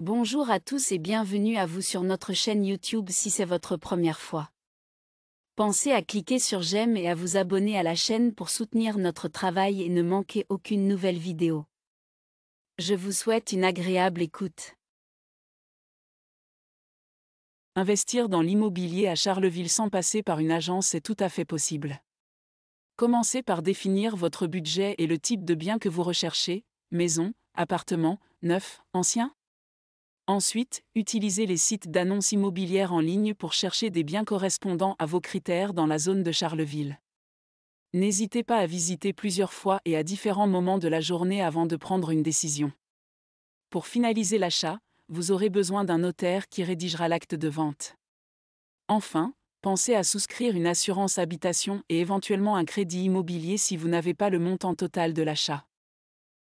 Bonjour à tous et bienvenue à vous sur notre chaîne YouTube si c'est votre première fois. Pensez à cliquer sur j'aime et à vous abonner à la chaîne pour soutenir notre travail et ne manquer aucune nouvelle vidéo. Je vous souhaite une agréable écoute. Investir dans l'immobilier à Charleville sans passer par une agence est tout à fait possible. Commencez par définir votre budget et le type de bien que vous recherchez, maison, appartement, neuf, ancien Ensuite, utilisez les sites d'annonces immobilières en ligne pour chercher des biens correspondants à vos critères dans la zone de Charleville. N'hésitez pas à visiter plusieurs fois et à différents moments de la journée avant de prendre une décision. Pour finaliser l'achat, vous aurez besoin d'un notaire qui rédigera l'acte de vente. Enfin, pensez à souscrire une assurance habitation et éventuellement un crédit immobilier si vous n'avez pas le montant total de l'achat.